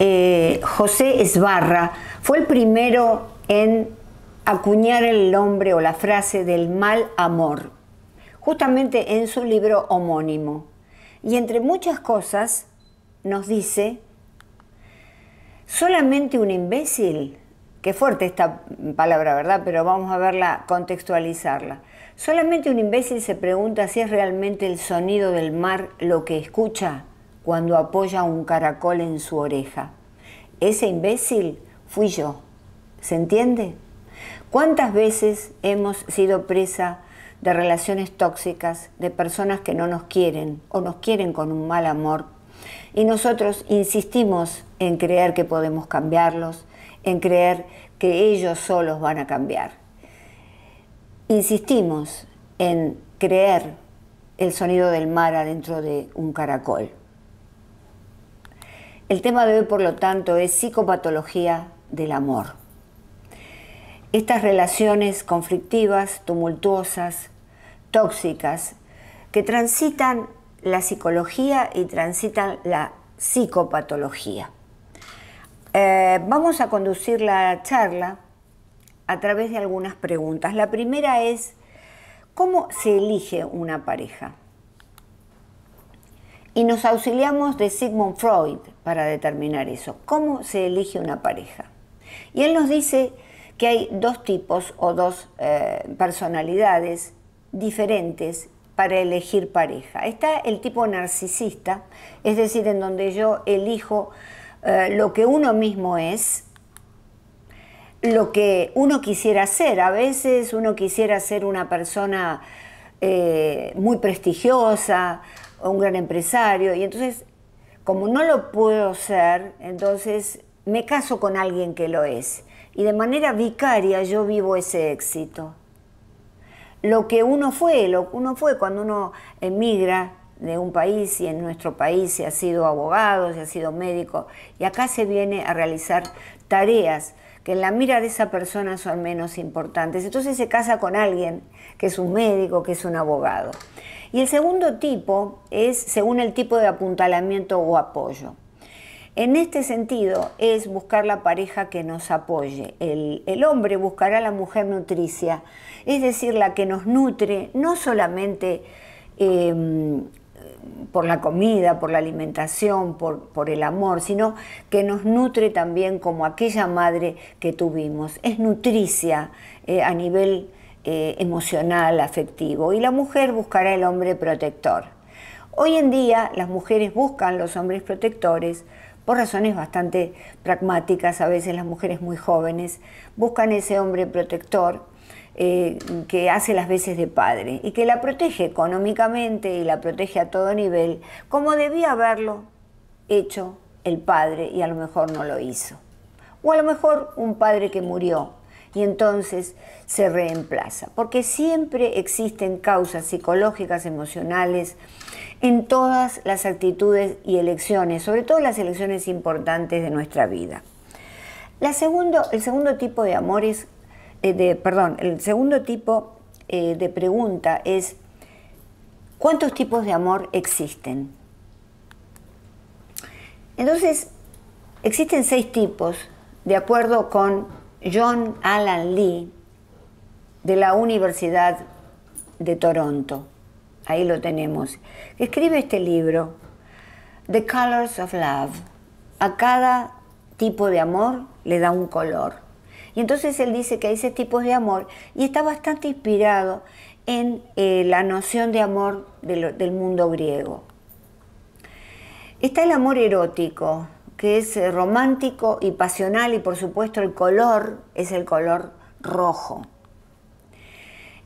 Eh, José Esbarra fue el primero en acuñar el nombre o la frase del mal amor, justamente en su libro homónimo. Y entre muchas cosas nos dice, solamente un imbécil, qué fuerte esta palabra, ¿verdad? Pero vamos a verla, contextualizarla. Solamente un imbécil se pregunta si es realmente el sonido del mar lo que escucha cuando apoya un caracol en su oreja. Ese imbécil fui yo. ¿Se entiende? ¿Cuántas veces hemos sido presa de relaciones tóxicas, de personas que no nos quieren o nos quieren con un mal amor? Y nosotros insistimos en creer que podemos cambiarlos, en creer que ellos solos van a cambiar. Insistimos en creer el sonido del mar adentro de un caracol. El tema de hoy, por lo tanto, es psicopatología del amor. Estas relaciones conflictivas, tumultuosas, tóxicas, que transitan la psicología y transitan la psicopatología. Eh, vamos a conducir la charla a través de algunas preguntas. La primera es, ¿cómo se elige una pareja? Y nos auxiliamos de Sigmund Freud, para determinar eso, cómo se elige una pareja. Y él nos dice que hay dos tipos o dos eh, personalidades diferentes para elegir pareja. Está el tipo narcisista, es decir, en donde yo elijo eh, lo que uno mismo es, lo que uno quisiera ser. A veces uno quisiera ser una persona eh, muy prestigiosa, o un gran empresario, y entonces como no lo puedo ser, entonces me caso con alguien que lo es. Y de manera vicaria yo vivo ese éxito. Lo que uno fue, lo uno fue cuando uno emigra de un país y en nuestro país se ha sido abogado, se ha sido médico, y acá se viene a realizar tareas que en la mira de esa persona son menos importantes. Entonces se casa con alguien que es un médico, que es un abogado. Y el segundo tipo es según el tipo de apuntalamiento o apoyo. En este sentido es buscar la pareja que nos apoye. El, hombre buscará a la mujer nutricia, es decir, la que nos nutre no solamente em, por la comida, por la alimentación, por, el amor, sino que nos nutre también como aquella madre que tuvimos. Es nutricia eh, a nivel eh, emocional, afectivo, y la mujer buscará el hombre protector. Hoy en día las mujeres buscan los hombres protectores por razones bastante pragmáticas, a veces las mujeres muy jóvenes buscan ese hombre protector eh, que hace las veces de padre y que la protege económicamente y la protege a todo nivel, como debía haberlo hecho el padre y a lo mejor no lo hizo. O a lo mejor un padre que murió y entonces se reemplaza. Porque siempre existen causas psicológicas, emocionales, en todas las actitudes y elecciones, sobre todo las elecciones importantes de nuestra vida. La el segundo tipo de amores, eh, perdón, el segundo tipo eh, de pregunta es, ¿cuántos tipos de amor existen? Entonces, existen seis tipos, de acuerdo con John Alan Lee de la Universidad de Toronto. Ahí lo tenemos. Escribe este libro, The Colors of Love. A cada tipo de amor le da un color. Y entonces él dice que hay seis tipos de amor y está bastante inspirado en eh, la noción de amor del mundo griego. Está el amor erótico, que es eh, romántico y pasional y por supuesto el color es el color rojo.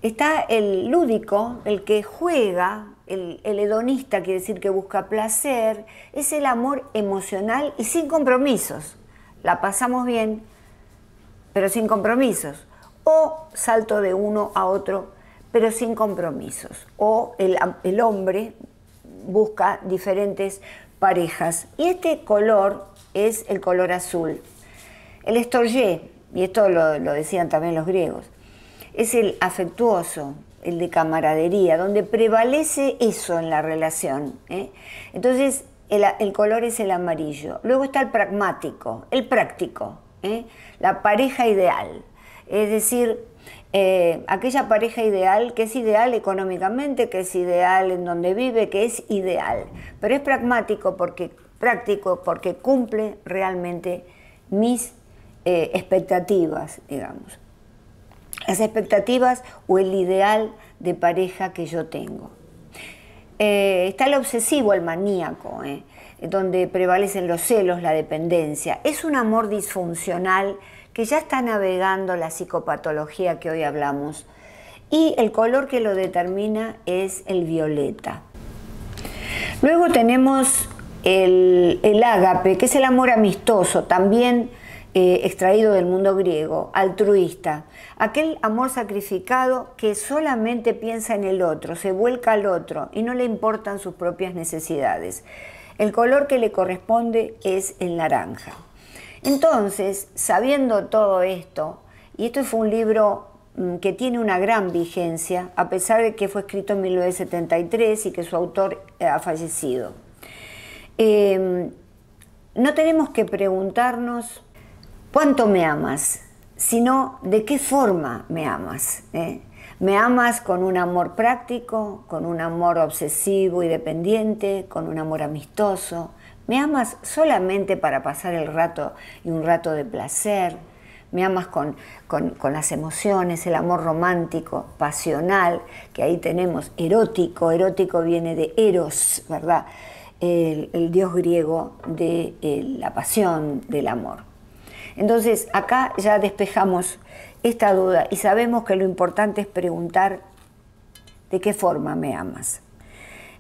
Está el lúdico, el que juega, el, hedonista quiere decir que busca placer, es el amor emocional y sin compromisos. La pasamos bien, pero sin compromisos. O salto de uno a otro, pero sin compromisos. O el, el hombre busca diferentes parejas. Y este color es el color azul. El estorje, y esto lo, decían también los griegos, es el afectuoso, el de camaradería, donde prevalece eso en la relación. ¿eh? Entonces, el, color es el amarillo. Luego está el pragmático, el práctico, ¿eh? la pareja ideal. Es decir, eh, aquella pareja ideal que es ideal económicamente, que es ideal en donde vive, que es ideal, pero es pragmático porque, práctico porque cumple realmente mis eh, expectativas, digamos. Las expectativas o el ideal de pareja que yo tengo. Eh, está el obsesivo, el maníaco, donde prevalecen los celos, la dependencia. Es un amor disfuncional que ya está navegando la psicopatología que hoy hablamos. Y el color que lo determina es el violeta. Luego tenemos el, ágape, que es el amor amistoso, también eh, extraído del mundo griego, altruista, aquel amor sacrificado que solamente piensa en el otro, se vuelca al otro y no le importan sus propias necesidades. El color que le corresponde es el naranja. Entonces, sabiendo todo esto, y esto fue un libro mm, que tiene una gran vigencia, a pesar de que fue escrito en 1973 y que su autor eh, ha fallecido. Em, no tenemos que preguntarnos cuánto me amas, sino de qué forma me amas. ¿Eh? Me amas con un amor práctico, con un amor obsesivo y dependiente, con un amor amistoso, me amas solamente para pasar el rato y un rato de placer. Me amas con, las emociones, el amor romántico, pasional, que ahí tenemos, erótico. Erótico viene de eros, ¿verdad? El, dios griego de eh, la pasión, del amor. Entonces, acá ya despejamos esta duda y sabemos que lo importante es preguntar de qué forma me amas.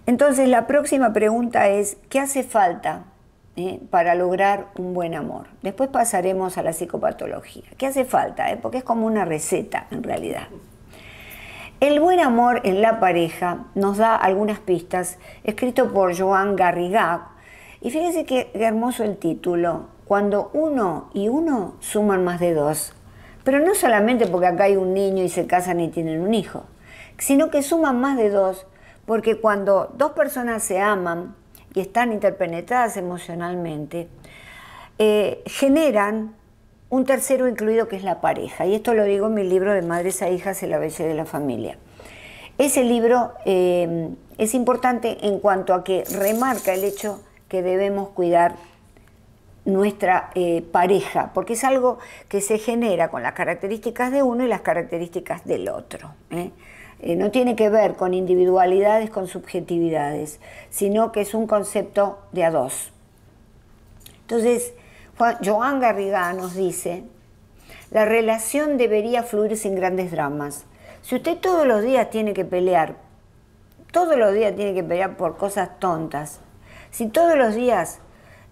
Entonces la próxima pregunta es, ¿qué hace falta eh, para lograr un buen amor? Después pasaremos a la psicopatología. ¿Qué hace falta? Eh? Porque es como una receta en realidad. El buen amor en la pareja nos da algunas pistas, escrito por Joan Garriga. Y fíjense qué hermoso el título, cuando uno y uno suman más de dos. Pero no solamente porque acá hay un niño y se casan y tienen un hijo, sino que suman más de dos porque cuando dos personas se aman y están interpenetradas emocionalmente, eh, generan un tercero incluido que es la pareja. Y esto lo digo en mi libro de Madres a Hijas el la de la Familia. Ese libro eh, es importante en cuanto a que remarca el hecho que debemos cuidar nuestra eh, pareja, porque es algo que se genera con las características de uno y las características del otro. Eh, no tiene que ver con individualidades, con subjetividades, sino que es un concepto de a dos. Entonces, Joan Garriga nos dice, la relación debería fluir sin grandes dramas. Si usted todos los días tiene que pelear, todos los días tiene que pelear por cosas tontas, si todos los días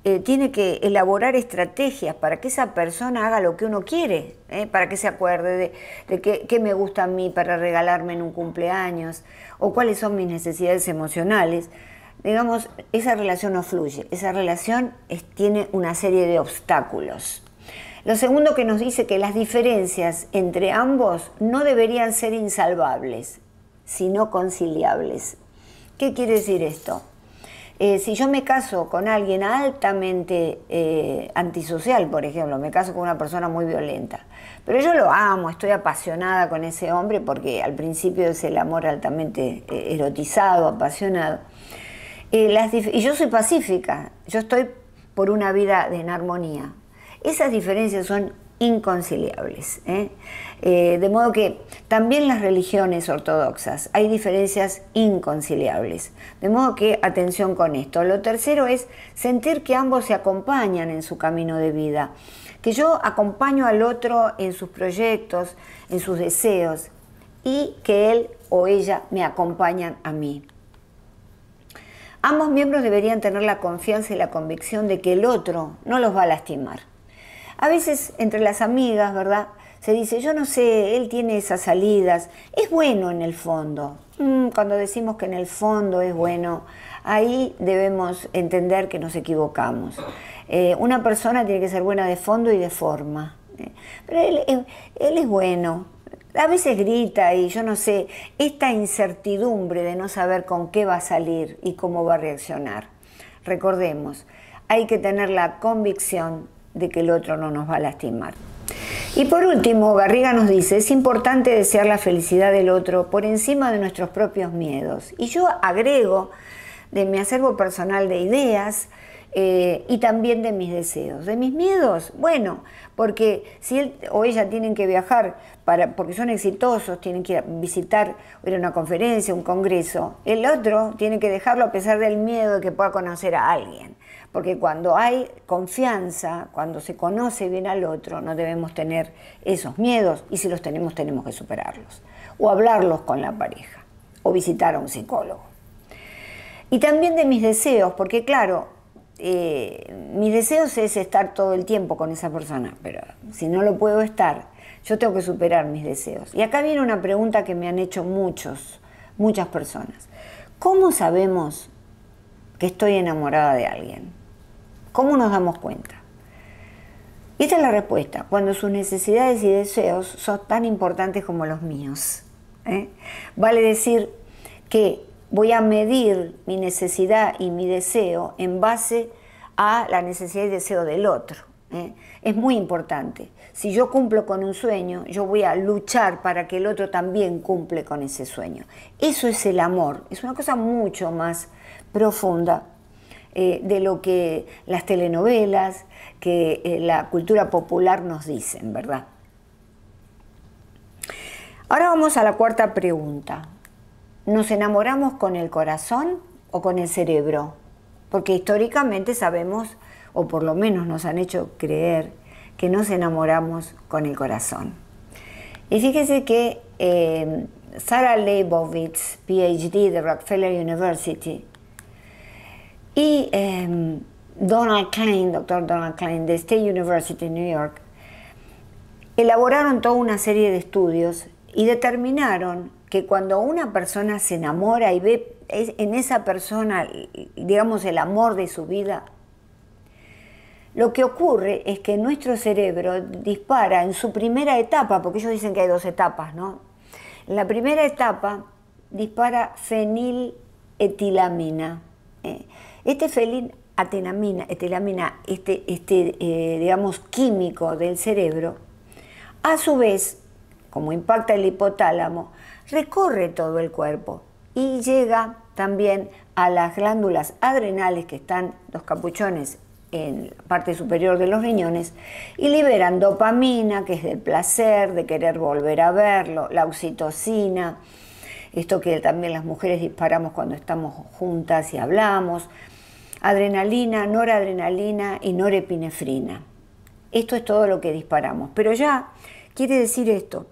eh, tiene que elaborar estrategias para que esa persona haga lo que uno quiere, eh, para que se acuerde de, qué, me gusta a mí para regalarme en un cumpleaños o cuáles son mis necesidades emocionales. Digamos, esa relación no fluye, esa relación tiene una serie de obstáculos. Lo segundo que nos dice que las diferencias entre ambos no deberían ser insalvables, sino conciliables. ¿Qué quiere decir esto? Eh, si yo me caso con alguien altamente eh, antisocial, por ejemplo, me caso con una persona muy violenta, pero yo lo amo, estoy apasionada con ese hombre porque al principio es el amor altamente eh, erotizado, apasionado. y yo soy pacífica, yo estoy por una vida en armonía. Esas diferencias son inconciliables. Eh, de modo que también las religiones ortodoxas, hay diferencias inconciliables. De modo que atención con esto. Lo tercero es sentir que ambos se acompañan en su camino de vida, que yo acompaño al otro en sus proyectos, en sus deseos y que él o ella me acompañan a mí. Ambos miembros deberían tener la confianza y la convicción de que el otro no los va a lastimar. A veces entre las amigas, ¿verdad? se dice, yo no sé, él tiene esas salidas, es bueno en el fondo. Mm, cuando decimos que en el fondo es bueno, ahí debemos entender que nos equivocamos. Eh, una persona tiene que ser buena de fondo y de forma. Eh, pero eh, él es bueno, a veces grita y yo no sé, esta incertidumbre de no saber con qué va a salir y cómo va a reaccionar. Recordemos, hay que tener la convicción de que el otro no nos va a lastimar. Y por último, Garriga nos dice, es importante desear la felicidad del otro por encima de nuestros propios miedos. Y yo agrego de mi acervo personal de ideas eh, y también de mis deseos. De mis miedos, bueno, porque si él o ella tienen que viajar, para, porque son exitosos, tienen que visitar ir a una conferencia, un congreso, el otro tiene que dejarlo a pesar del miedo de que pueda conocer a alguien. Porque cuando hay confianza, cuando se conoce bien al otro, no debemos tener esos miedos y si los tenemos tenemos que superarlos. O hablarlos con la pareja, o visitar a un psicólogo. Y también de mis deseos, porque claro, eh, mis deseos es estar todo el tiempo con esa persona, pero si no lo puedo estar, yo tengo que superar mis deseos. Y acá viene una pregunta que me han hecho muchos, muchas personas. ¿Cómo sabemos que estoy enamorada de alguien? ¿Cómo nos damos cuenta? Y esta es la respuesta, cuando sus necesidades y deseos son tan importantes como los míos. ¿eh? Vale decir que voy a medir mi necesidad y mi deseo en base a la necesidad y deseo del otro. ¿eh? Es muy importante. Si yo cumplo con un sueño, yo voy a luchar para que el otro también cumple con ese sueño. Eso es el amor, es una cosa mucho más profunda eh, de lo que las telenovelas, que eh, la cultura popular nos dicen, ¿verdad? Ahora vamos a la cuarta pregunta. ¿Nos enamoramos con el corazón o con el cerebro? Porque históricamente sabemos, o por lo menos nos han hecho creer, que nos enamoramos con el corazón. Y fíjese que eh, Sarah Leibovitz, PhD de Rockefeller University, y em, Donald Klein, doctor Donald Klein, de State University New York, elaboraron toda una serie de estudios y determinaron que cuando una persona se enamora y ve en esa persona, digamos, el amor de su vida, lo que ocurre es que nuestro cerebro dispara en su primera etapa, porque ellos dicen que hay dos etapas, ¿no? la primera etapa dispara feniletilamina. Eh, este felín, atenamina este, este eh, digamos, químico del cerebro, a su vez, como impacta el hipotálamo, recorre todo el cuerpo y llega también a las glándulas adrenales que están los capuchones en la parte superior de los riñones y liberan dopamina, que es del placer, de querer volver a verlo, la oxitocina, esto que también las mujeres disparamos cuando estamos juntas y hablamos, adrenalina, noradrenalina y norepinefrina. Esto es todo lo que disparamos. Pero ya quiere decir esto,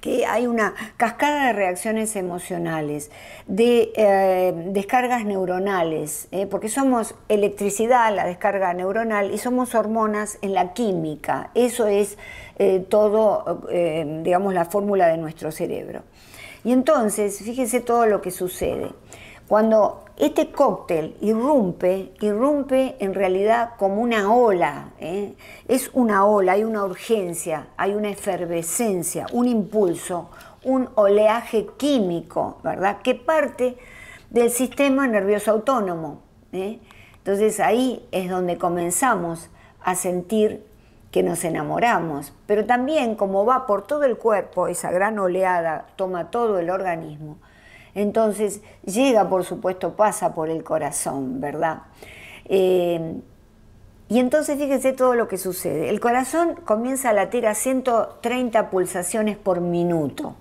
que hay una cascada de reacciones emocionales, de eh, descargas neuronales, eh, porque somos electricidad, la descarga neuronal, y somos hormonas en la química. Eso es eh, todo, digamos, la fórmula de nuestro cerebro. Y entonces, fíjense todo lo que sucede. Cuando este cóctel irrumpe, irrumpe en realidad como una ola, ¿eh? es una ola, hay una urgencia, hay una efervescencia, un impulso, un oleaje químico, ¿verdad? Que parte del sistema nervioso autónomo. ¿eh? Entonces ahí es donde comenzamos a sentir que nos enamoramos, pero también como va por todo el cuerpo, esa gran oleada toma todo el organismo, entonces llega, por supuesto, pasa por el corazón, ¿verdad? Eh, y entonces fíjense todo lo que sucede. El corazón comienza a latir a 130 pulsaciones por minuto.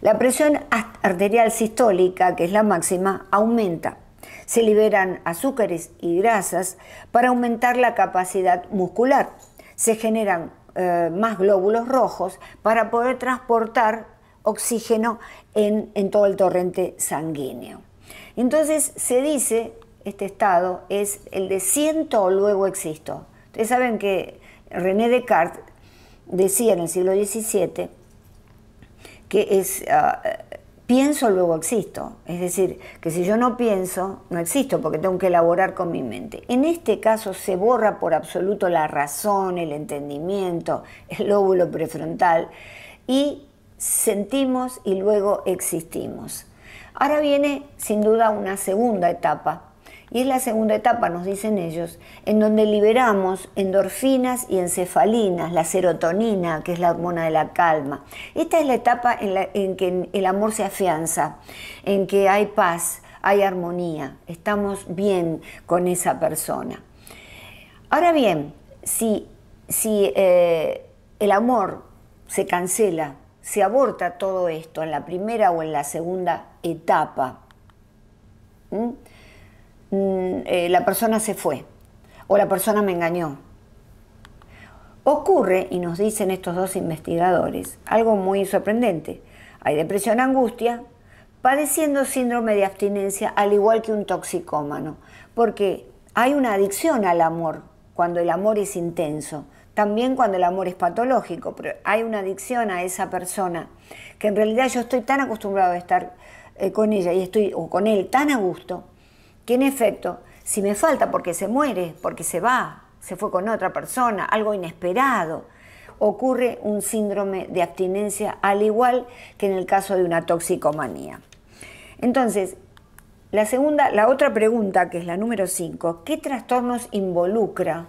La presión arterial sistólica, que es la máxima, aumenta. Se liberan azúcares y grasas para aumentar la capacidad muscular. Se generan eh, más glóbulos rojos para poder transportar oxígeno en, todo el torrente sanguíneo. Entonces se dice, este estado es el de siento o luego existo. Ustedes saben que René Descartes decía en el siglo XVII que es ah, pienso luego existo. Es decir, que si yo no pienso, no existo porque tengo que elaborar con mi mente. En este caso se borra por absoluto la razón, el entendimiento, el lóbulo prefrontal y sentimos y luego existimos. Ahora viene sin duda una segunda etapa, y es la segunda etapa, nos dicen ellos, en donde liberamos endorfinas y encefalinas, la serotonina, que es la hormona de la calma. Esta es la etapa en, que el amor se afianza, en que hay paz, hay armonía, estamos bien con esa persona. Ahora bien, si, eh, el amor se cancela, se aborta todo esto en la primera o en la segunda etapa. ¿Mm? Mm, eh, la persona se fue o la persona me engañó. Ocurre, y nos dicen estos dos investigadores, algo muy sorprendente. Hay depresión, angustia, padeciendo síndrome de abstinencia, al igual que un toxicómano, porque hay una adicción al amor cuando el amor es intenso también cuando el amor es patológico, pero hay una adicción a esa persona, que en realidad yo estoy tan acostumbrado a estar eh, con ella y estoy o con él tan a gusto, que en efecto, si me falta porque se muere, porque se va, se fue con otra persona, algo inesperado, ocurre un síndrome de abstinencia al igual que en el caso de una toxicomanía. Entonces, la segunda, la otra pregunta, que es la número 5, ¿qué trastornos involucra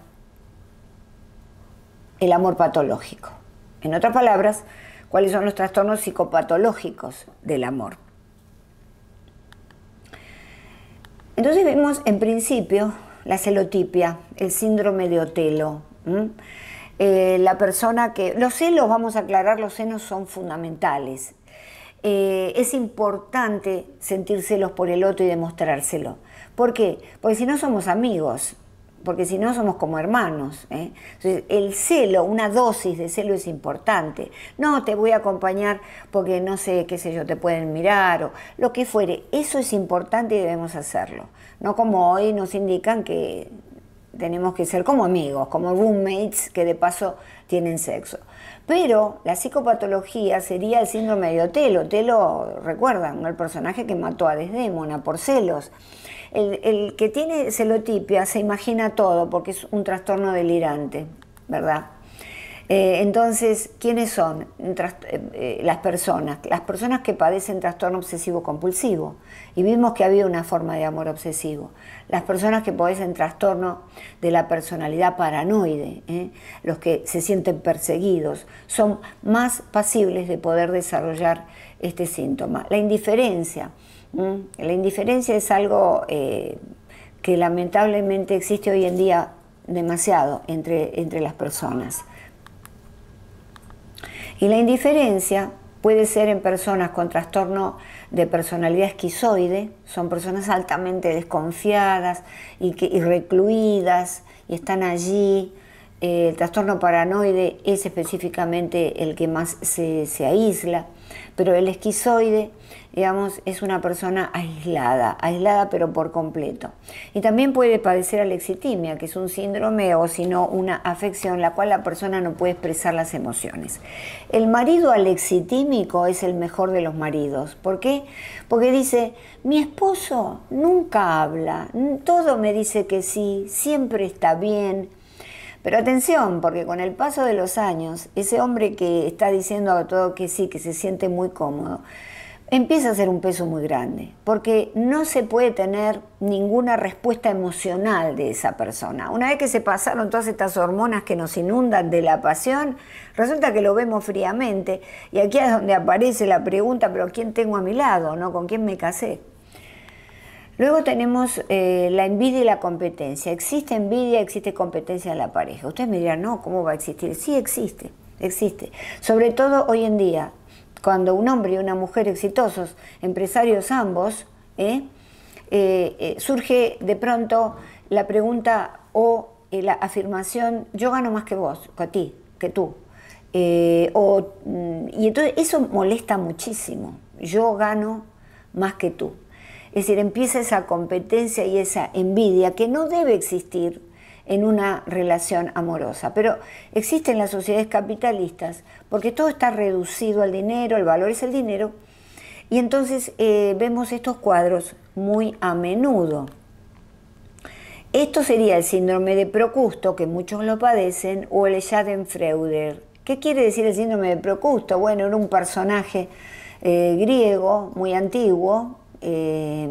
el amor patológico. En otras palabras, cuáles son los trastornos psicopatológicos del amor. Entonces vemos en principio la celotipia, el síndrome de Otelo, eh, la persona que... Los celos, vamos a aclarar, los senos son fundamentales. Eh, es importante sentir celos por el otro y demostrárselo. ¿Por qué? Porque si no somos amigos, porque si no somos como hermanos. ¿eh? el celo, una dosis de celo es importante. No te voy a acompañar porque no sé, qué sé yo, te pueden mirar o lo que fuere. Eso es importante y debemos hacerlo. No como hoy nos indican que tenemos que ser como amigos, como roommates que de paso tienen sexo. Pero la psicopatología sería el síndrome de Otelo. Otelo, recuerdan, el personaje que mató a Desdémona por celos el, que tiene celotipia se imagina todo porque es un trastorno delirante, ¿verdad? Eh, entonces, ¿quiénes son eh, eh, las personas? Las personas que padecen trastorno obsesivo compulsivo. Y vimos que había una forma de amor obsesivo. Las personas que padecen trastorno de la personalidad paranoide, los que se sienten perseguidos, son más pasibles de poder desarrollar este síntoma. La indiferencia Mm. La indiferencia es algo eh, que lamentablemente existe hoy en día demasiado entre, entre las personas. Y la indiferencia puede ser en personas con trastorno de personalidad esquizoide, son personas altamente desconfiadas y, recluidas y están allí. Eh, el trastorno paranoide es específicamente el que más se, se aísla, pero el esquizoide digamos, es una persona aislada, aislada pero por completo. Y también puede padecer alexitimia, que es un síndrome o si no una afección en la cual la persona no puede expresar las emociones. El marido alexitímico es el mejor de los maridos. ¿Por qué? Porque dice, mi esposo nunca habla, todo me dice que sí, siempre está bien, pero atención, porque con el paso de los años, ese hombre que está diciendo a todo que sí, que se siente muy cómodo, empieza a ser un peso muy grande, porque no se puede tener ninguna respuesta emocional de esa persona. Una vez que se pasaron todas estas hormonas que nos inundan de la pasión, resulta que lo vemos fríamente y aquí es donde aparece la pregunta, pero ¿quién tengo a mi lado? ¿No? ¿Con quién me casé? Luego tenemos eh, la envidia y la competencia. Existe envidia, existe competencia en la pareja. Ustedes me dirán, no, ¿cómo va a existir? Sí existe, existe. Sobre todo hoy en día, cuando un hombre y una mujer exitosos, empresarios ambos, ¿eh? Eh, eh, surge de pronto la pregunta o la afirmación, yo gano más que vos, que a ti, que tú. Mm, y entonces eso molesta muchísimo, yo gano más que tú. Es decir, empieza esa competencia y esa envidia que no debe existir, en una relación amorosa. Pero existen las sociedades capitalistas porque todo está reducido al dinero, el valor es el dinero, y entonces eh, vemos estos cuadros muy a menudo. Esto sería el síndrome de Procusto, que muchos lo padecen, o el Schadenfreude. ¿Qué quiere decir el síndrome de Procusto? Bueno, era un personaje eh, griego muy antiguo, eh,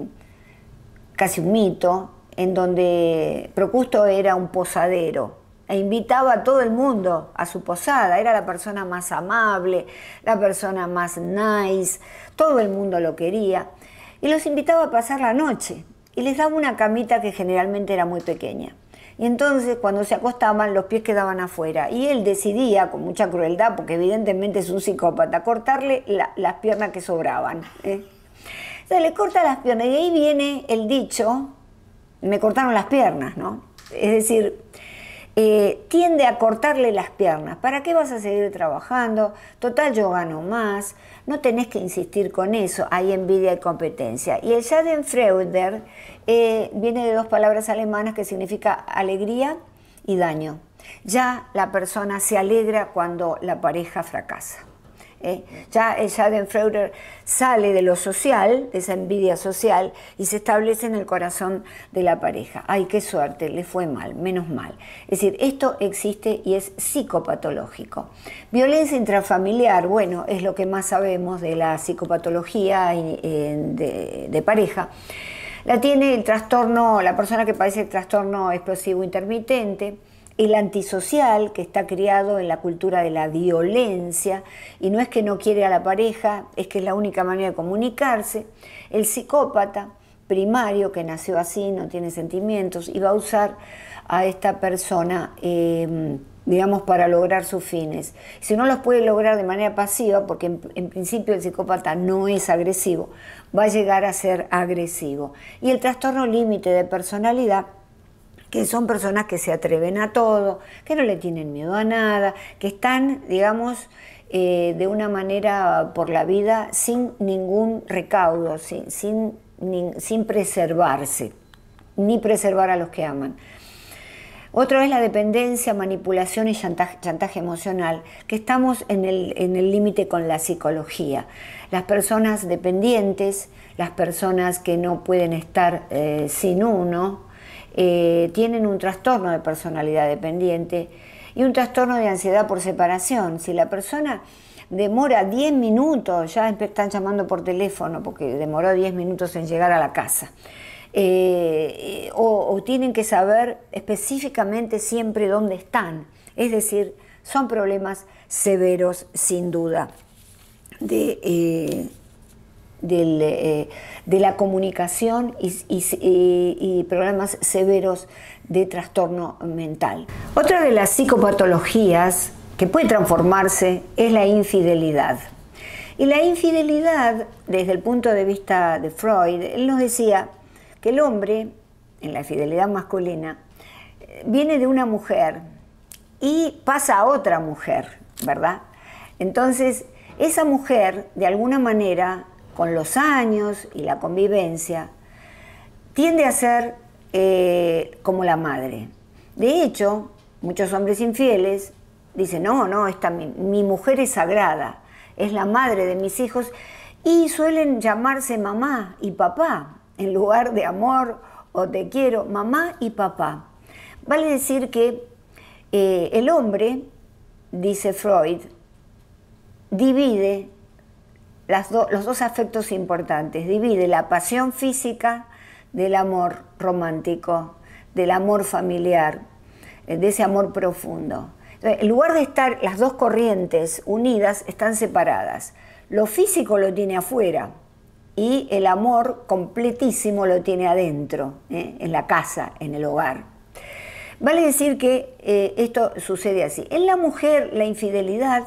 casi un mito, en donde Procusto era un posadero e invitaba a todo el mundo a su posada. Era la persona más amable, la persona más nice, todo el mundo lo quería. Y los invitaba a pasar la noche y les daba una camita que generalmente era muy pequeña. Y entonces cuando se acostaban los pies quedaban afuera. Y él decidía, con mucha crueldad, porque evidentemente es un psicópata, cortarle las piernas que sobraban. ¿eh? Entonces le corta las piernas y ahí viene el dicho me cortaron las piernas, ¿no? Es decir, eh, tiende a cortarle las piernas. ¿Para qué vas a seguir trabajando? Total, yo gano más. No tenés que insistir con eso. Hay envidia y competencia. Y el Schadenfreude eh, viene de dos palabras alemanas que significa alegría y daño. Ya la persona se alegra cuando la pareja fracasa. ¿eh? Ya Schadenfreude sale de lo social, de esa envidia social, y se establece en el corazón de la pareja. ¡Ay, qué suerte! Le fue mal, menos mal. Es decir, esto existe y es psicopatológico. Violencia intrafamiliar, bueno, es lo que más sabemos de la psicopatología eh, de, de pareja. La tiene el trastorno, la persona que padece el trastorno explosivo intermitente, el antisocial que está criado en la cultura de la violencia y no es que no quiere a la pareja, es que es la única manera de comunicarse, el psicópata primario que nació así, no tiene sentimientos y va a usar a esta persona, em, digamos, para lograr sus fines. Si no los puede lograr de manera pasiva, porque en principio el psicópata no es agresivo, va a llegar a ser agresivo. Y el trastorno límite de personalidad que son personas que se atreven a todo, que no le tienen miedo a nada, que están, digamos, eh, de una manera por la vida sin ningún recaudo, sin, preservarse, ni preservar a los que aman. Otro es la dependencia, manipulación y chantaje, emocional, que estamos en el límite con la psicología. Las personas dependientes, las personas que no pueden estar eh, sin uno, eh, tienen un trastorno de personalidad dependiente y un trastorno de ansiedad por separación. Si la persona demora 10 minutos, ya están llamando por teléfono porque demoró 10 minutos en llegar a la casa. Eh, o, tienen que saber específicamente siempre dónde están. Es decir, son problemas severos sin duda de, eh, eh, de la comunicación y, programas severos de trastorno mental. Otra de las psicopatologías que puede transformarse es la infidelidad. Y la infidelidad, desde el punto de vista de Freud, él nos decía que el hombre, en la fidelidad masculina, viene de una mujer y pasa a otra mujer, ¿verdad? Entonces, esa mujer, de alguna manera, con los años y la convivencia, tiende a ser eh, como la madre. De hecho, muchos hombres infieles dicen, no, no, esta, mi, mujer es sagrada, es la madre de mis hijos, y suelen llamarse mamá y papá, en lugar de amor o te quiero, mamá y papá. Vale decir que eh, el hombre, dice Freud, divide los dos afectos importantes, divide la pasión física del amor romántico, del amor familiar, eh, de ese amor profundo. Eh, en lugar de estar las dos corrientes unidas, están separadas. Lo físico lo tiene afuera y el amor completísimo lo tiene adentro, eh, en la casa, en el hogar. Vale decir que esto sucede así. En la mujer la infidelidad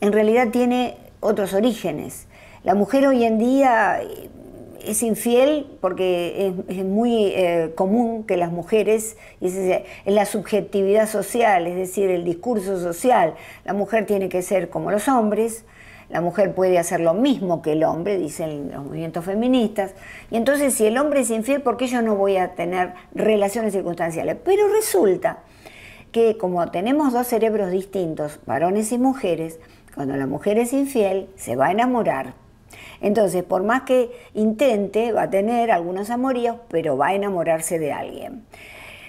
en realidad tiene otros orígenes. La mujer hoy en día eh, es infiel porque es, muy eh, común que las mujeres, eh, es, la subjetividad social, es decir, el discurso social, la mujer tiene que ser como los hombres, la mujer puede hacer lo mismo que el hombre, dicen los movimientos feministas, y entonces si el hombre es infiel, ¿por qué yo no voy a tener relaciones circunstanciales? Pero resulta que como tenemos dos cerebros distintos, varones y mujeres, cuando la mujer es infiel, se va a enamorar. Entonces, por más que intente, va a tener algunos amoríos, pero va a enamorarse de alguien.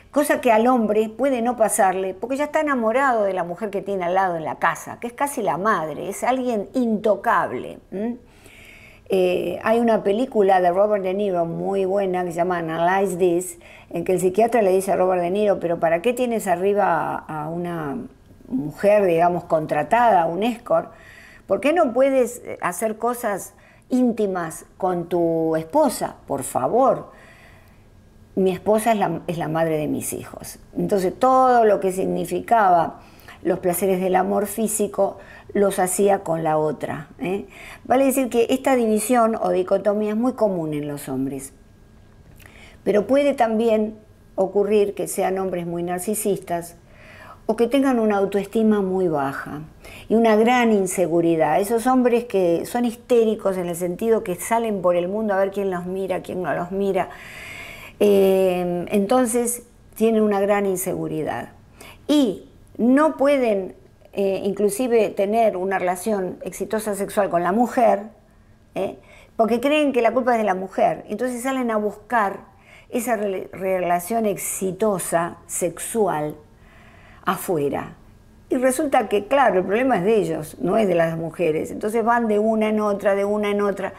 Cosa que al hombre puede no pasarle, porque ya está enamorado de la mujer que tiene al lado en la casa, que es casi la madre, es alguien intocable. Eh, hay una película de Robert De Niro muy buena que se llama Analyze This, en que el psiquiatra le dice a Robert De Niro, pero ¿para qué tienes arriba a una mujer, digamos, contratada, un escort, ¿por qué no puedes eh, hacer cosas íntimas con tu esposa? Por favor. Mi esposa es la, madre de mis hijos. Entonces todo lo que significaba los placeres del amor físico los hacía con la otra. ¿eh? Vale decir que esta división o dicotomía es muy común en los hombres, pero puede también ocurrir que sean hombres muy narcisistas o que tengan una autoestima muy baja y una gran inseguridad. Esos hombres que son histéricos en el sentido que salen por el mundo a ver quién los mira, quién no los mira. Eh, entonces tienen una gran inseguridad. Y no pueden eh, inclusive tener una relación exitosa sexual con la mujer, ¿eh? porque creen que la culpa es de la mujer. Entonces salen a buscar esa relación exitosa sexual afuera. Y resulta que, claro, el problema es de ellos, no es de las mujeres. Entonces van de una en otra, de una en otra.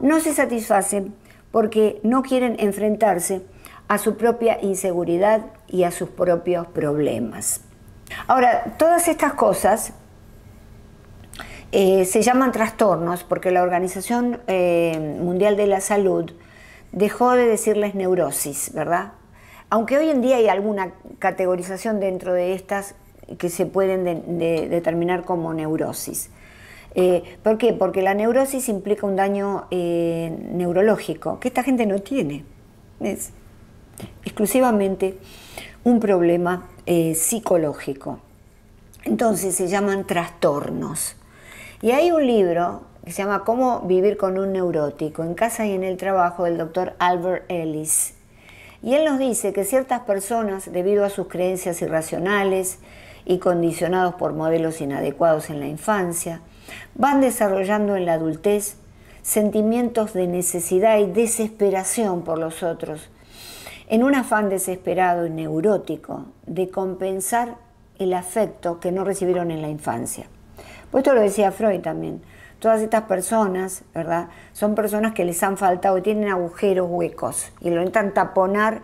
No se satisfacen porque no quieren enfrentarse a su propia inseguridad y a sus propios problemas. Ahora, todas estas cosas eh, se llaman trastornos porque la Organización eh, Mundial de la Salud dejó de decirles neurosis, ¿verdad? Aunque hoy en día hay alguna categorización dentro de estas que se pueden determinar como neurosis. Eh, ¿Por qué? Porque la neurosis implica un daño eh, neurológico que esta gente no tiene. Es exclusivamente un problema eh, psicológico. Entonces se llaman trastornos. Y hay un libro que se llama Cómo vivir con un neurótico en casa y en el trabajo del doctor Albert Ellis. Y él nos dice que ciertas personas, debido a sus creencias irracionales y condicionados por modelos inadecuados en la infancia, van desarrollando en la adultez sentimientos de necesidad y desesperación por los otros, en un afán desesperado y neurótico de compensar el afecto que no recibieron en la infancia. Pues esto lo decía Freud también. Todas estas personas, ¿verdad? Son personas que les han faltado, y tienen agujeros huecos y lo intentan taponar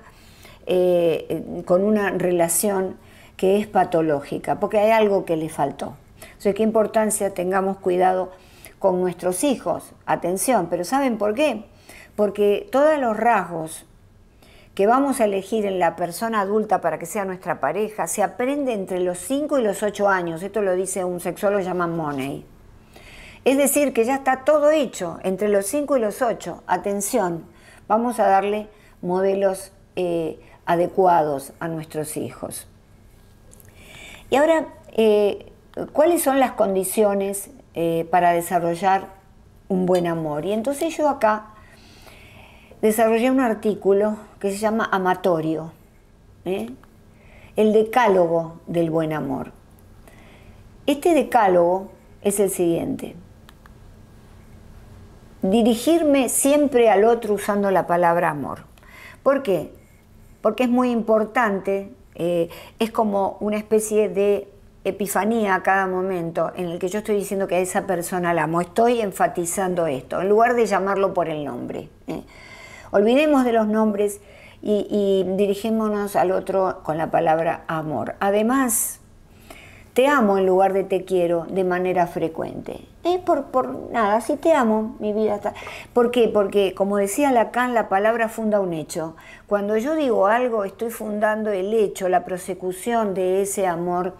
eh, con una relación que es patológica, porque hay algo que les faltó. Entonces, qué importancia tengamos cuidado con nuestros hijos. Atención, pero ¿saben por qué? Porque todos los rasgos que vamos a elegir en la persona adulta para que sea nuestra pareja se aprende entre los 5 y los 8 años. Esto lo dice un sexólogo llamado Money. Es decir, que ya está todo hecho entre los 5 y los 8. Atención, vamos a darle modelos eh, adecuados a nuestros hijos. Y ahora, eh, ¿cuáles son las condiciones eh, para desarrollar un buen amor? Y entonces yo acá desarrollé un artículo que se llama Amatorio, ¿eh? el decálogo del buen amor. Este decálogo es el siguiente. Dirigirme siempre al otro usando la palabra amor. ¿Por qué? Porque es muy importante, eh, es como una especie de epifanía a cada momento en el que yo estoy diciendo que a esa persona la amo. Estoy enfatizando esto, en lugar de llamarlo por el nombre. ¿eh? Olvidemos de los nombres y, dirigémonos al otro con la palabra amor. Además, te amo en lugar de te quiero de manera frecuente. por, por nada, si te amo, mi vida está. ¿Por qué? Porque, como decía Lacan, la palabra funda un hecho. Cuando yo digo algo, estoy fundando el hecho, la prosecución de ese amor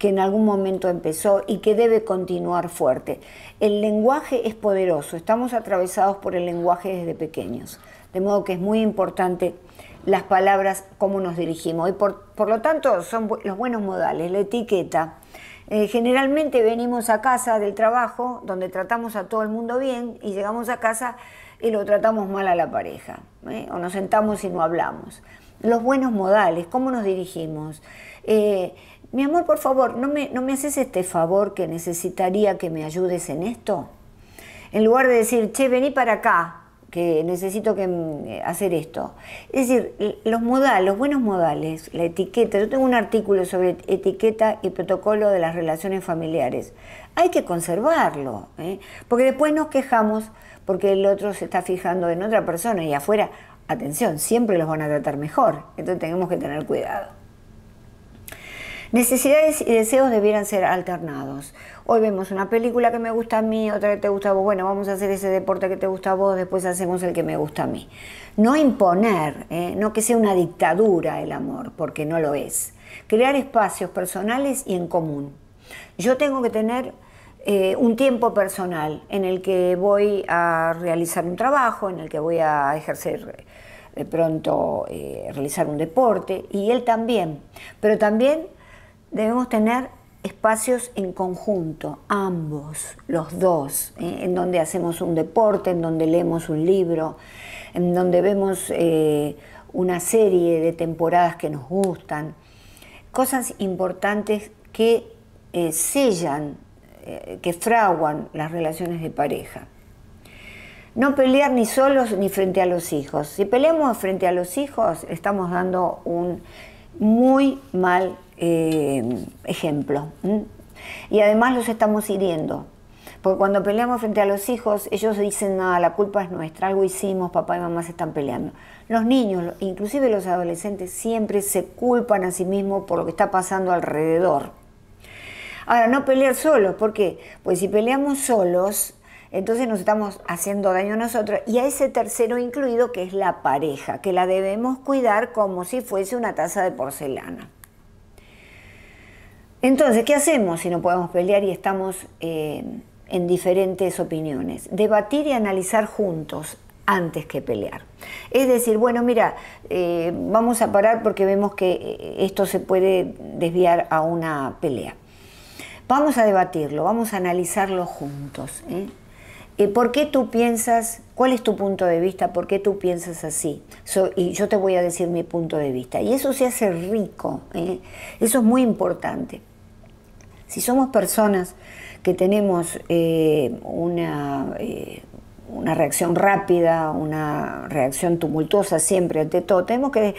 que en algún momento empezó y que debe continuar fuerte. El lenguaje es poderoso, estamos atravesados por el lenguaje desde pequeños. De modo que es muy importante las palabras, cómo nos dirigimos. Y por, lo tanto son los buenos modales, la etiqueta. Eh, generalmente venimos a casa del trabajo, donde tratamos a todo el mundo bien, y llegamos a casa y lo tratamos mal a la pareja, ¿eh? o nos sentamos y no hablamos. Los buenos modales, cómo nos dirigimos. Eh, mi amor, por favor, ¿no me, ¿no me haces este favor que necesitaría que me ayudes en esto? En lugar de decir, che, vení para acá, que necesito que, mm, hacer esto. Es decir, los modales, los buenos modales, la etiqueta. Yo tengo un artículo sobre etiqueta y protocolo de las relaciones familiares. Hay que conservarlo, ¿eh? porque después nos quejamos porque el otro se está fijando en otra persona y afuera, atención, siempre los van a tratar mejor. Entonces tenemos que tener cuidado. Necesidades y deseos debieran ser alternados. Hoy vemos una película que me gusta a mí, otra que te gusta a vos. Bueno, vamos a hacer ese deporte que te gusta a vos, después hacemos el que me gusta a mí. No imponer, ¿eh? no que sea una dictadura el amor, porque no lo es. Crear espacios personales y en común. Yo tengo que tener eh, un tiempo personal en el que voy a realizar un trabajo, en el que voy a ejercer de eh, pronto realizar un deporte, y él también. Pero también debemos tener espacios en conjunto, ambos, los dos, ¿eh? en donde hacemos un deporte, en donde leemos un libro, en donde vemos eh, una serie de temporadas que nos gustan. Cosas importantes que eh, sellan, que fraguan las relaciones de pareja. No pelear ni solos ni frente a los hijos. Si peleamos frente a los hijos, estamos dando un muy mal eh, ejemplo. Y además los estamos hiriendo. Porque cuando peleamos frente a los hijos, ellos dicen, nada, la culpa es nuestra, algo hicimos, papá y mamá se están peleando. Los niños, inclusive los adolescentes, siempre se culpan a sí mismos por lo que está pasando alrededor. Ahora, no pelear solos, ¿por qué? Pues si peleamos solos, entonces nos estamos haciendo daño a nosotros y a ese tercero incluido que es la pareja, que la debemos cuidar como si fuese una taza de porcelana. Entonces, ¿qué hacemos si no podemos pelear y estamos eh, en diferentes opiniones? Debatir y analizar juntos antes que pelear. Es decir, bueno, mira, eh, vamos a parar porque vemos que eh, esto se puede desviar a una pelea. Vamos a debatirlo, vamos a analizarlo juntos. ¿eh? ¿por qué tú piensas, cuál es tu punto de vista, por qué tú piensas así? y yo te voy a decir mi punto de vista. Y eso se hace rico, ¿eh? eso es muy importante. Si somos personas que tenemos eh, una, eh, una reacción rápida, una reacción tumultuosa siempre ante todo, tenemos que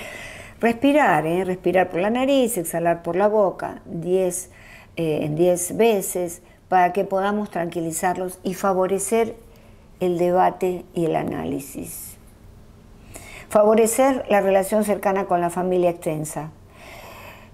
respirar, respirar por la nariz, exhalar por la boca, en 10 veces, para que podamos tranquilizarlos y favorecer el debate y el análisis. Favorecer la relación cercana con la familia extensa,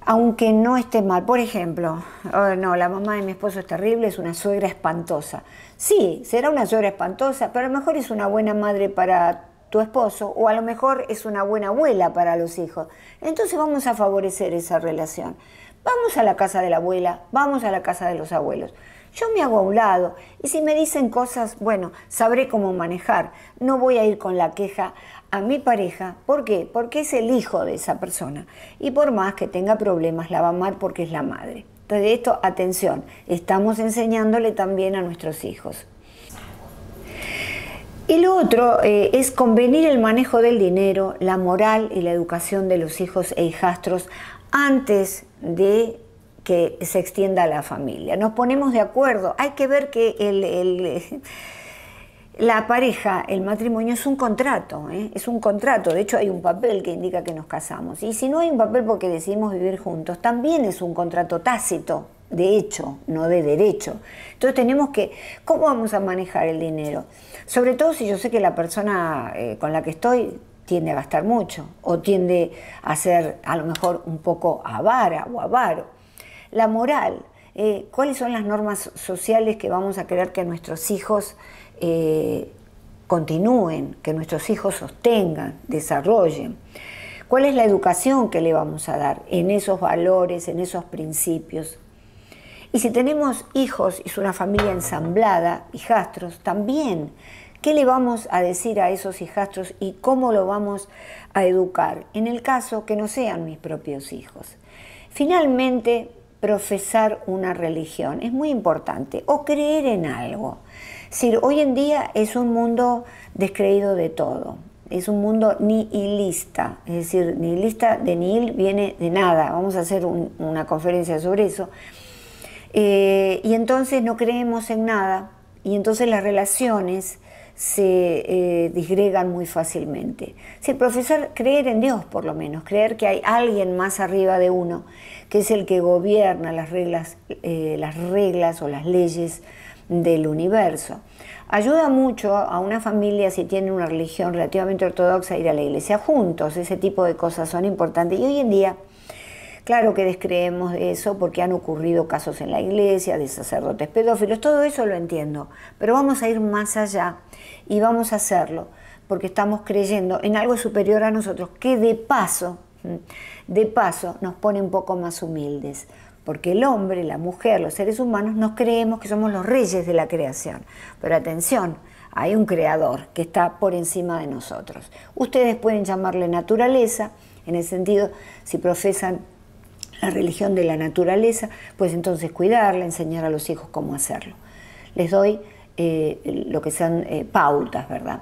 aunque no esté mal. Por ejemplo, oh, no, la mamá de mi esposo es terrible, es una suegra espantosa. Sí, será una suegra espantosa, pero a lo mejor es una buena madre para tu esposo o a lo mejor es una buena abuela para los hijos. Entonces vamos a favorecer esa relación. Vamos a la casa de la abuela, vamos a la casa de los abuelos. Yo me hago a un lado y si me dicen cosas, bueno, sabré cómo manejar. No voy a ir con la queja a mi pareja. ¿Por qué? Porque es el hijo de esa persona. Y por más que tenga problemas, la va a amar porque es la madre. Entonces, esto, atención, estamos enseñándole también a nuestros hijos. Y lo otro eh, es convenir el manejo del dinero, la moral y la educación de los hijos e hijastros antes de que se extienda a la familia. Nos ponemos de acuerdo. Hay que ver que la pareja, el matrimonio es un contrato, ¿eh? es un contrato. De hecho hay un papel que indica que nos casamos. Y si no hay un papel porque decidimos vivir juntos, también es un contrato tácito, de hecho, no de derecho. Entonces tenemos que, ¿cómo vamos a manejar el dinero? Sobre todo si yo sé que la persona eh, con la que estoy tiende a gastar mucho o tiende a ser a lo mejor un poco avara o avaro. La moral, eh, cuáles son las normas sociales que vamos a querer que nuestros hijos eh, continúen, que nuestros hijos sostengan, desarrollen. ¿Cuál es la educación que le vamos a dar en esos valores, en esos principios? Y si tenemos hijos, y es una familia ensamblada, hijastros, también, ¿qué le vamos a decir a esos hijastros y cómo lo vamos a educar? En el caso que no sean mis propios hijos. Finalmente, profesar una religión, es muy importante, o creer en algo. Es decir, hoy en día es un mundo descreído de todo, es un mundo nihilista, es decir, nihilista de nihil viene de nada, vamos a hacer una conferencia sobre eso. Eh, y entonces no creemos en nada, y entonces las relaciones se eh, disgregan muy fácilmente. el profesor creer en Dios por lo menos, creer que hay alguien más arriba de uno, que es el que gobierna las reglas, eh, las reglas o las leyes del universo. Ayuda mucho a una familia si tiene una religión relativamente ortodoxa a ir a la iglesia juntos, ese tipo de cosas son importantes. Y hoy en día Claro que descreemos eso porque han ocurrido casos en la iglesia de sacerdotes pedófilos, todo eso lo entiendo, pero vamos a ir más allá y vamos a hacerlo porque estamos creyendo en algo superior a nosotros que de paso, de paso nos pone un poco más humildes, porque el hombre, la mujer, los seres humanos nos creemos que somos los reyes de la creación. Pero atención, hay un creador que está por encima de nosotros. Ustedes pueden llamarle naturaleza, en el sentido, si profesan la religión de la naturaleza, pues entonces cuidarla, enseñar a los hijos cómo hacerlo. Les doy eh, lo que sean eh, pautas, ¿verdad?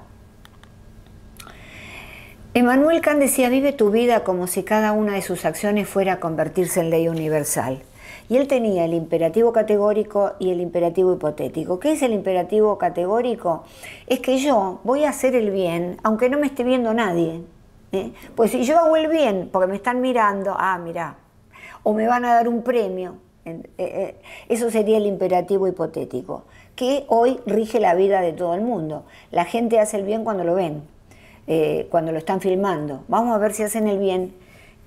Emmanuel Kant decía, vive tu vida como si cada una de sus acciones fuera a convertirse en ley universal. Y él tenía el imperativo categórico y el imperativo hipotético. ¿Qué es el imperativo categórico? Es que yo voy a hacer el bien, aunque no me esté viendo nadie. ¿eh? Pues si yo hago el bien, porque me están mirando, ah, mira, o me van a dar un premio. Eh, eh, eso sería el imperativo hipotético, que hoy rige la vida de todo el mundo. La gente hace el bien cuando lo ven, eh, cuando lo están filmando. Vamos a ver si hacen el bien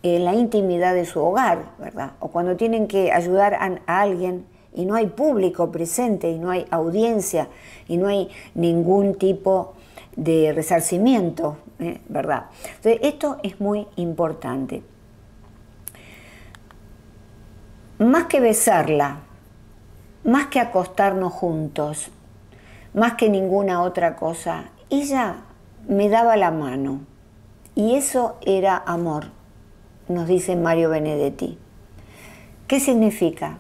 en la intimidad de su hogar, ¿verdad? O cuando tienen que ayudar a, alguien y no hay público presente y no hay audiencia y no hay ningún tipo de resarcimiento, ¿verdad? Entonces, esto es muy importante más que besarla, más que acostarnos juntos, más que ninguna otra cosa, ella me daba la mano. Y eso era amor, nos dice Mario Benedetti. ¿Qué significa?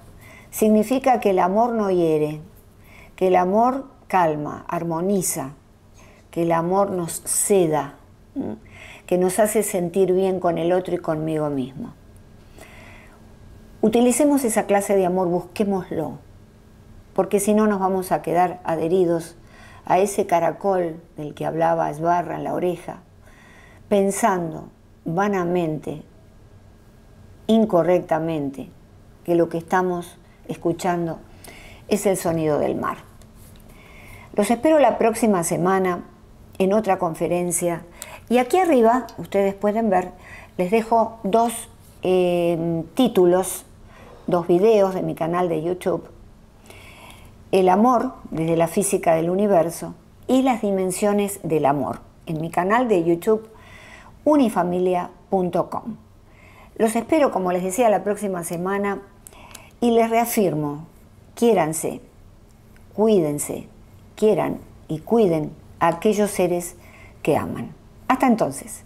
Significa que el amor no hiere, que el amor calma, armoniza, que el amor nos ceda, que nos hace sentir bien con el otro y conmigo mismo utilicemos esa clase de amor, busquémoslo, porque si no nos vamos a quedar adheridos a ese caracol del que hablaba Esbarra en la oreja, pensando vanamente, incorrectamente, que lo que estamos escuchando es el sonido del mar. Los espero la próxima semana en otra conferencia y aquí arriba, ustedes pueden ver, les dejo dos eh, títulos dos videos de mi canal de YouTube, El amor desde la física del universo y las dimensiones del amor, en mi canal de YouTube unifamilia.com. Los espero, como les decía, la próxima semana y les reafirmo, quiéranse, cuídense, quieran y cuiden a aquellos seres que aman. Hasta entonces.